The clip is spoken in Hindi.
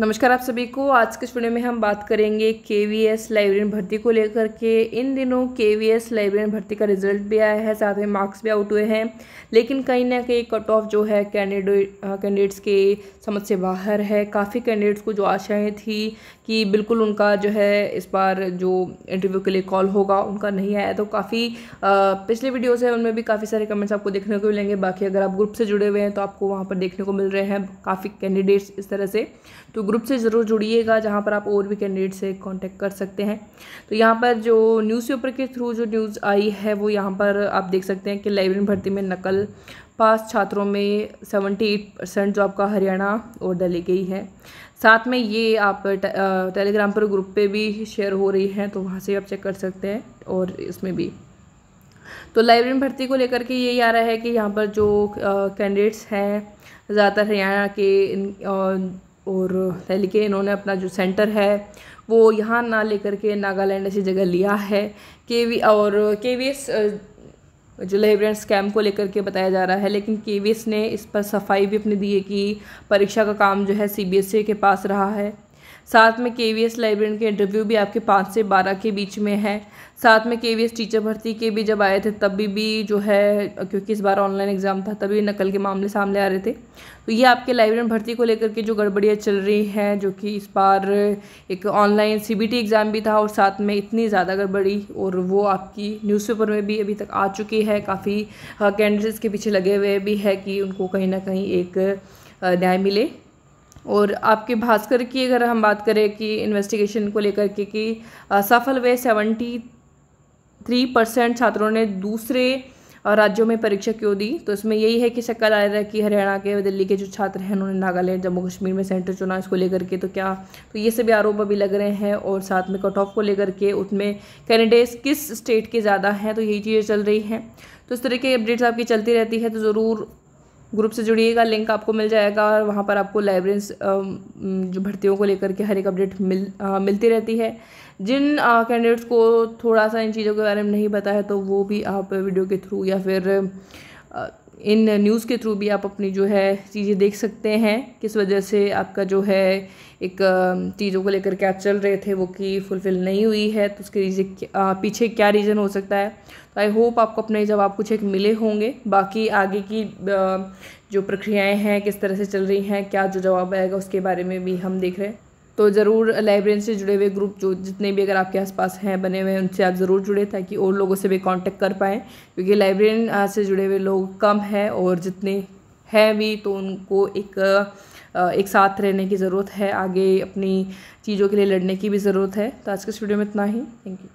नमस्कार आप सभी को आज के वीडियो में हम बात करेंगे के वी एस लाइब्रेरियन भर्ती को लेकर के इन दिनों के वी एस लाइब्रेरियन भर्ती का रिजल्ट भी आया है साथ में मार्क्स भी आउट हुए हैं लेकिन कहीं ना कहीं कट ऑफ जो है कैंडिडेट कैंडिडेट्स के समझ से बाहर है काफ़ी कैंडिडेट्स को जो आशाएं थी कि बिल्कुल उनका जो है इस बार जो इंटरव्यू के लिए कॉल होगा उनका नहीं आया तो काफ़ी पिछले वीडियोज़ हैं उनमें भी काफ़ी सारे कमेंट्स आपको देखने को मिलेंगे बाकी अगर आप ग्रुप से जुड़े हुए हैं तो आपको वहाँ पर देखने को मिल रहे हैं काफ़ी कैंडिडेट्स इस तरह से तो ग्रुप से ज़रूर जुड़िएगा जहाँ पर आप और भी कैंडिडेट से कांटेक्ट कर सकते हैं तो यहाँ पर जो न्यूज़पेपर के थ्रू जो न्यूज़ आई है वो यहाँ पर आप देख सकते हैं कि लाइब्रेरी भर्ती में नकल पास छात्रों में सेवेंटी एट परसेंट जो आपका हरियाणा और दली गई है साथ में ये आप टेलीग्राम पर ग्रुप पे भी शेयर हो रही है तो वहाँ से आप चेक कर सकते हैं और इसमें भी तो लाइब्रेरी भर्ती को लेकर के यही आ रहा है कि यहाँ पर जो कैंडिडेट्स हैं ज़्यादातर हरियाणा के और दिल्ली के इन्होंने अपना जो सेंटर है वो यहाँ ना लेकर के नागालैंड ऐसी जगह लिया है के वी और के वी एस जो लाइब्रेरियन स्कैम को लेकर के बताया जा रहा है लेकिन के वी एस ने इस पर सफाई भी अपनी दी है कि परीक्षा का काम जो है सी बी एस ई के पास रहा है साथ में के वी एस लाइब्रेरियन के इंटरव्यू भी आपके पाँच से बारह के बीच में है साथ में के वी एस टीचर भर्ती के भी जब आए थे तब भी, भी जो है क्योंकि इस बार ऑनलाइन एग्ज़ाम था तभी नकल के मामले सामने आ रहे थे तो ये आपके लाइब्रेरियन भर्ती को लेकर के जो गड़बड़ियाँ चल रही हैं जो कि इस बार एक online C B T exam भी था और साथ में इतनी ज़्यादा गड़बड़ी और वो आपकी न्यूज़पेपर में भी अभी तक आ चुकी है काफ़ी कैंडिडेट्स हाँ, के पीछे लगे हुए भी है कि उनको कहीं ना कहीं एक न्याय मिले और आपके भास्कर की अगर हम बात करें कि इन्वेस्टिगेशन को लेकर के कि सफल वे सेवेंटी थ्री परसेंट छात्रों ने दूसरे राज्यों में परीक्षा क्यों दी तो इसमें यही है कि शक्का आ रहा है कि हरियाणा के दिल्ली के जो छात्र हैं उन्होंने नागालैंड जम्मू कश्मीर में सेंटर चुना इसको लेकर के तो क्या तो ये सभी आरोप अभी लग रहे हैं और साथ में कट ऑफ को लेकर के उसमें कैंडिडेट्स किस स्टेट के ज़्यादा हैं तो यही चीज़ें चल रही हैं तो इस तरह की अपडेट्स आपकी चलती रहती है तो ज़रूर ग्रुप से जुड़िएगा लिंक आपको मिल जाएगा और वहाँ पर आपको लाइब्रेरी जो भर्तियों को लेकर के हर एक अपडेट मिल आ, मिलती रहती है जिन कैंडिडेट्स को थोड़ा सा इन चीज़ों के बारे में नहीं पता है तो वो भी आप वीडियो के थ्रू या फिर इन न्यूज़ के थ्रू भी आप अपनी जो है चीज़ें देख सकते हैं किस वजह से आपका जो है एक चीज़ों को लेकर क्या चल रहे थे वो कि फुलफ़िल नहीं हुई है तो उसके रीज़न पीछे क्या रीज़न हो सकता है तो आई होप आपको अपने जवाब कुछ एक मिले होंगे बाकी आगे की जो प्रक्रियाएं हैं किस तरह से चल रही हैं क्या जो जवाब आएगा उसके बारे में भी हम देख रहे हैं तो ज़रूर लाइब्रेरियन से जुड़े हुए ग्रुप जो जितने भी अगर आपके आसपास हैं बने हुए हैं उनसे आप ज़रूर जुड़े ताकि और लोगों से भी कांटेक्ट कर पाएँ क्योंकि लाइब्रेरियन से जुड़े हुए लोग कम हैं और जितने हैं भी तो उनको एक एक साथ रहने की ज़रूरत है आगे अपनी चीज़ों के लिए लड़ने की भी ज़रूरत है तो आज के इस वीडियो में इतना ही थैंक यू